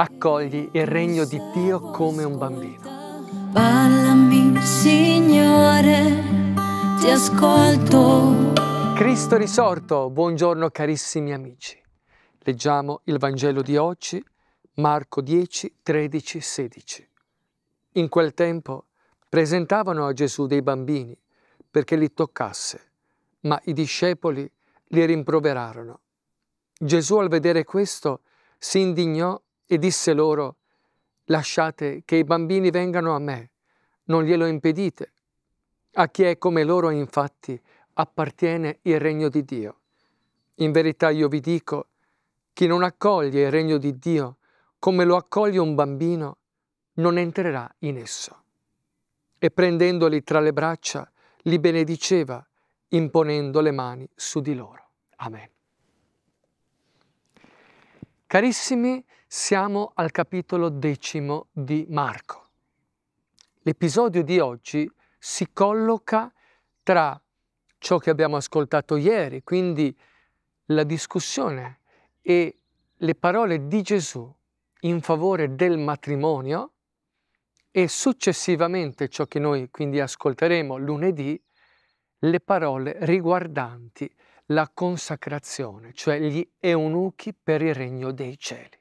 accogli il regno di Dio come un bambino. Parlami, Signore, ti ascolto. Cristo risorto, buongiorno carissimi amici. Leggiamo il Vangelo di oggi, Marco 10, 13, 16. In quel tempo presentavano a Gesù dei bambini perché li toccasse, ma i discepoli li rimproverarono. Gesù al vedere questo si indignò e disse loro, lasciate che i bambini vengano a me, non glielo impedite. A chi è come loro, infatti, appartiene il regno di Dio. In verità io vi dico, chi non accoglie il regno di Dio come lo accoglie un bambino, non entrerà in esso. E prendendoli tra le braccia, li benediceva, imponendo le mani su di loro. Amen. Carissimi, siamo al capitolo decimo di Marco. L'episodio di oggi si colloca tra ciò che abbiamo ascoltato ieri, quindi la discussione e le parole di Gesù in favore del matrimonio e successivamente ciò che noi quindi ascolteremo lunedì, le parole riguardanti la consacrazione, cioè gli eunuchi per il regno dei cieli.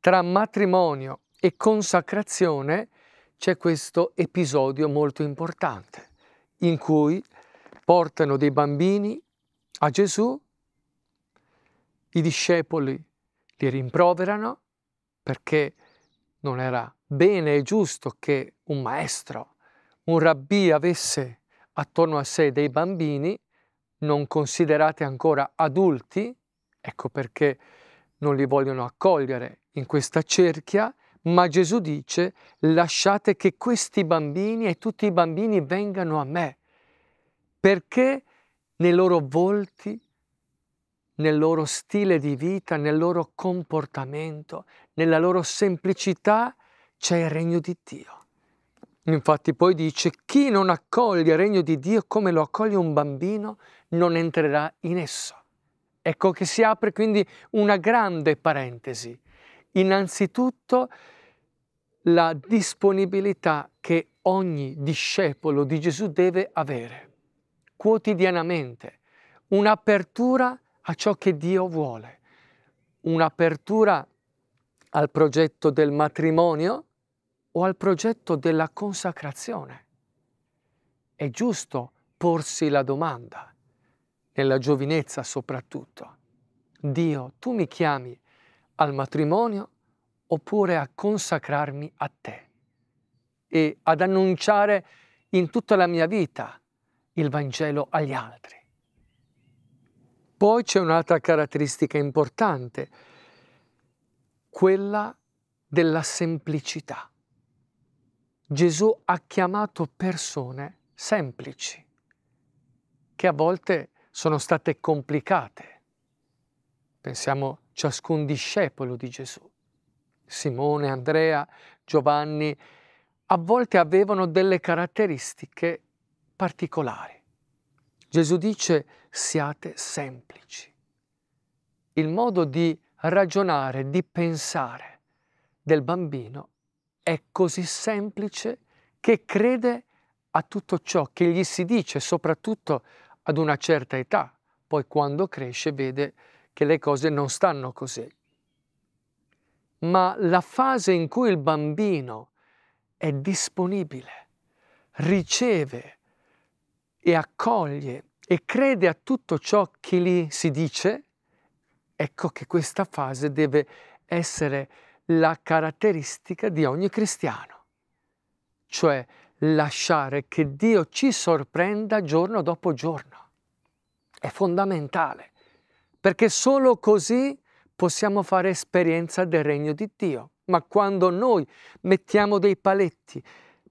Tra matrimonio e consacrazione c'è questo episodio molto importante in cui portano dei bambini a Gesù, i discepoli li rimproverano perché non era bene e giusto che un maestro, un rabbì avesse attorno a sé dei bambini non considerate ancora adulti, ecco perché non li vogliono accogliere in questa cerchia, ma Gesù dice lasciate che questi bambini e tutti i bambini vengano a me, perché nei loro volti, nel loro stile di vita, nel loro comportamento, nella loro semplicità c'è il regno di Dio. Infatti poi dice, chi non accoglie il regno di Dio come lo accoglie un bambino, non entrerà in esso. Ecco che si apre quindi una grande parentesi. Innanzitutto la disponibilità che ogni discepolo di Gesù deve avere quotidianamente, un'apertura a ciò che Dio vuole, un'apertura al progetto del matrimonio, o al progetto della consacrazione. È giusto porsi la domanda, nella giovinezza soprattutto. Dio, tu mi chiami al matrimonio oppure a consacrarmi a te e ad annunciare in tutta la mia vita il Vangelo agli altri. Poi c'è un'altra caratteristica importante, quella della semplicità. Gesù ha chiamato persone semplici, che a volte sono state complicate. Pensiamo ciascun discepolo di Gesù. Simone, Andrea, Giovanni, a volte avevano delle caratteristiche particolari. Gesù dice siate semplici. Il modo di ragionare, di pensare del bambino è così semplice che crede a tutto ciò che gli si dice, soprattutto ad una certa età. Poi quando cresce vede che le cose non stanno così. Ma la fase in cui il bambino è disponibile, riceve e accoglie e crede a tutto ciò che gli si dice, ecco che questa fase deve essere la caratteristica di ogni cristiano, cioè lasciare che Dio ci sorprenda giorno dopo giorno. È fondamentale, perché solo così possiamo fare esperienza del regno di Dio. Ma quando noi mettiamo dei paletti,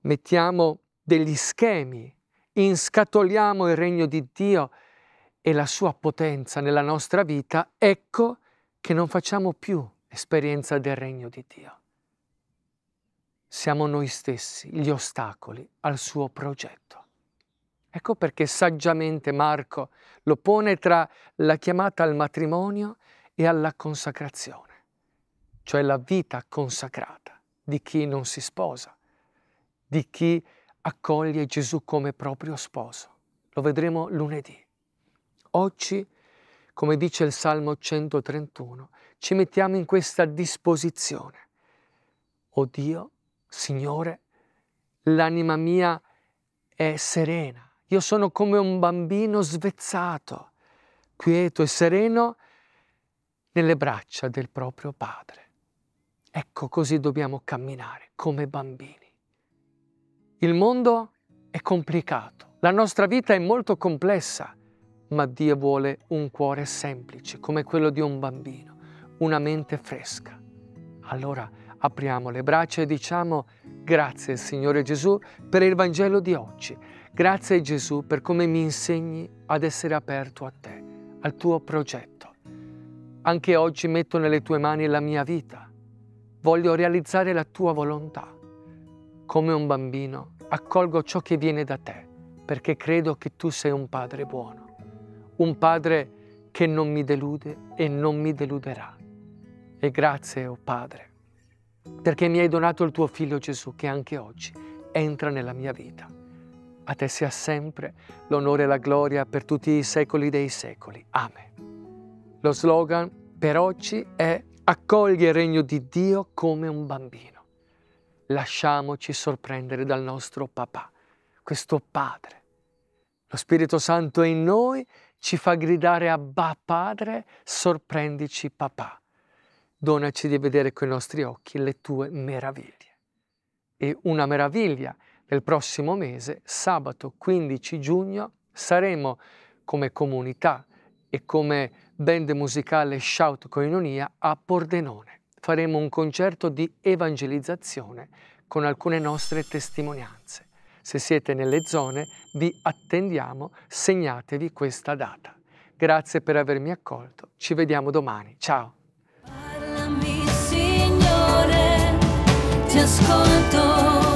mettiamo degli schemi, inscatoliamo il regno di Dio e la sua potenza nella nostra vita, ecco che non facciamo più esperienza del regno di Dio. Siamo noi stessi gli ostacoli al suo progetto. Ecco perché saggiamente Marco lo pone tra la chiamata al matrimonio e alla consacrazione, cioè la vita consacrata di chi non si sposa, di chi accoglie Gesù come proprio sposo. Lo vedremo lunedì. Oggi come dice il Salmo 131, ci mettiamo in questa disposizione. O Dio, Signore, l'anima mia è serena. Io sono come un bambino svezzato, quieto e sereno nelle braccia del proprio Padre. Ecco così dobbiamo camminare come bambini. Il mondo è complicato, la nostra vita è molto complessa ma Dio vuole un cuore semplice, come quello di un bambino, una mente fresca. Allora apriamo le braccia e diciamo grazie Signore Gesù per il Vangelo di oggi. Grazie Gesù per come mi insegni ad essere aperto a te, al tuo progetto. Anche oggi metto nelle tue mani la mia vita. Voglio realizzare la tua volontà. Come un bambino accolgo ciò che viene da te, perché credo che tu sei un padre buono un Padre che non mi delude e non mi deluderà. E grazie, o oh Padre, perché mi hai donato il tuo Figlio Gesù che anche oggi entra nella mia vita. A te sia sempre l'onore e la gloria per tutti i secoli dei secoli. Amen. Lo slogan per oggi è Accogli il regno di Dio come un bambino. Lasciamoci sorprendere dal nostro papà, questo Padre. Lo Spirito Santo è in noi e ci fa gridare Abba Padre, sorprendici papà. Donaci di vedere con i nostri occhi le tue meraviglie. E una meraviglia nel prossimo mese, sabato 15 giugno, saremo come comunità e come band musicale Shout Coinonia a Pordenone. Faremo un concerto di evangelizzazione con alcune nostre testimonianze. Se siete nelle zone, vi attendiamo, segnatevi questa data. Grazie per avermi accolto, ci vediamo domani, ciao! Parlami, Signore, ti ascolto.